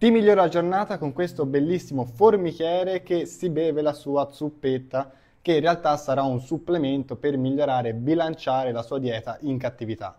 Ti migliora la giornata con questo bellissimo formichiere che si beve la sua zuppetta, che in realtà sarà un supplemento per migliorare e bilanciare la sua dieta in cattività.